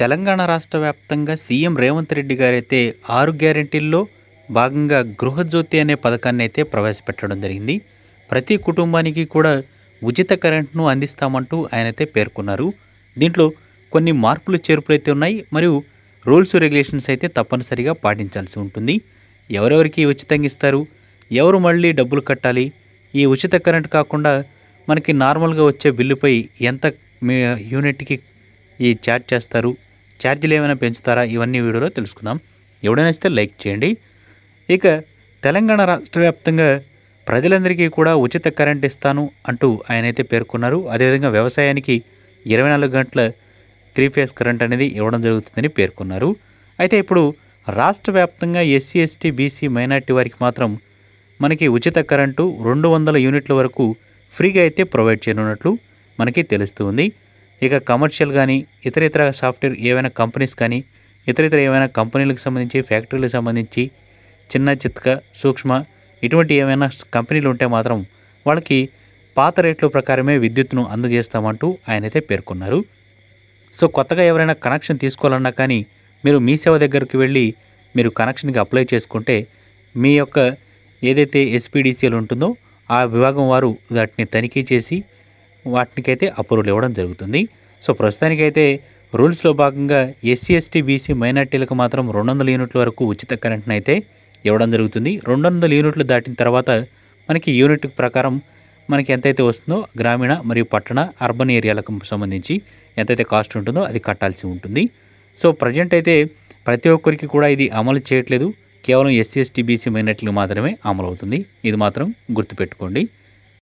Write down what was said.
తెలంగాణ రాష్ట్ర వ్యాప్తంగా సీఎం రేవంత్ రెడ్డి గారైతే ఆరు గ్యారెంటీల్లో భాగంగా గృహజ్యోతి అనే పథకాన్ని అయితే ప్రవేశపెట్టడం జరిగింది ప్రతి కుటుంబానికి కూడా ఉచిత కరెంట్ను అందిస్తామంటూ ఆయనైతే పేర్కొన్నారు దీంట్లో కొన్ని మార్పులు చేర్పులు అయితే ఉన్నాయి మరియు రూల్స్ రెగ్యులేషన్స్ అయితే తప్పనిసరిగా పాటించాల్సి ఉంటుంది ఎవరెవరికి ఉచితంగా ఇస్తారు ఎవరు మళ్ళీ డబ్బులు కట్టాలి ఈ ఉచిత కరెంట్ కాకుండా మనకి నార్మల్గా వచ్చే బిల్లుపై ఎంత మీ యూనిట్కి ఈ ఛార్జ్ చేస్తారు ఛార్జీలు ఏమైనా పెంచుతారా ఇవన్నీ వీడియోలో తెలుసుకుందాం ఎవడైనా వస్తే లైక్ చేయండి ఇక తెలంగాణ రాష్ట్ర వ్యాప్తంగా ప్రజలందరికీ కూడా ఉచిత కరెంట్ ఇస్తాను అంటూ ఆయనైతే పేర్కొన్నారు అదేవిధంగా వ్యవసాయానికి ఇరవై నాలుగు గంటల త్రీ ఫేస్ కరెంట్ అనేది ఇవ్వడం జరుగుతుందని పేర్కొన్నారు అయితే ఇప్పుడు రాష్ట్ర వ్యాప్తంగా ఎస్సీ ఎస్టీ బీసీ మైనార్టీ వారికి మాత్రం మనకి ఉచిత కరెంటు రెండు వందల యూనిట్ల వరకు ఫ్రీగా అయితే ప్రొవైడ్ చేయనున్నట్లు మనకి తెలుస్తుంది ఇక కమర్షియల్ కానీ ఇతర ఇతర సాఫ్ట్వేర్ ఏవైనా కంపెనీస్ కానీ ఇతర ఇతర ఏమైనా కంపెనీలకు సంబంధించి ఫ్యాక్టరీలకు సంబంధించి చిన్న చిత్క సూక్ష్మ ఇటువంటి ఏమైనా కంపెనీలు ఉంటే మాత్రం వాళ్ళకి పాత రేట్ల ప్రకారమే విద్యుత్ను అందజేస్తామంటూ ఆయనైతే పేర్కొన్నారు సో కొత్తగా ఎవరైనా కనెక్షన్ తీసుకోవాలన్నా కానీ మీరు మీ సేవ దగ్గరికి వెళ్ళి మీరు కనెక్షన్కి అప్లై చేసుకుంటే మీ యొక్క ఏదైతే ఎస్పీడీసీలు ఉంటుందో ఆ విభాగం వారు వాటిని తనిఖీ చేసి వాటికైతే అప్రూవల్ ఇవ్వడం జరుగుతుంది సో ప్రస్తుతానికైతే రూల్స్లో భాగంగా ఎస్సీ ఎస్టీ బీసీ మైనార్టీలకు మాత్రం రెండు వందల యూనిట్ల వరకు ఉచిత కరెంట్ను అయితే ఇవ్వడం జరుగుతుంది రెండు వందల యూనిట్లు దాటిన తర్వాత మనకి యూనిట్ ప్రకారం మనకి ఎంతైతే వస్తుందో గ్రామీణ మరియు పట్టణ అర్బన్ ఏరియాలకు సంబంధించి ఎంతైతే కాస్ట్ ఉంటుందో అది కట్టాల్సి ఉంటుంది సో ప్రజెంట్ అయితే ప్రతి ఒక్కరికి కూడా ఇది అమలు చేయట్లేదు కేవలం ఎస్సీ ఎస్టీ బీసీ మైనార్టీలు మాత్రమే అమలు అవుతుంది ఇది మాత్రం గుర్తుపెట్టుకోండి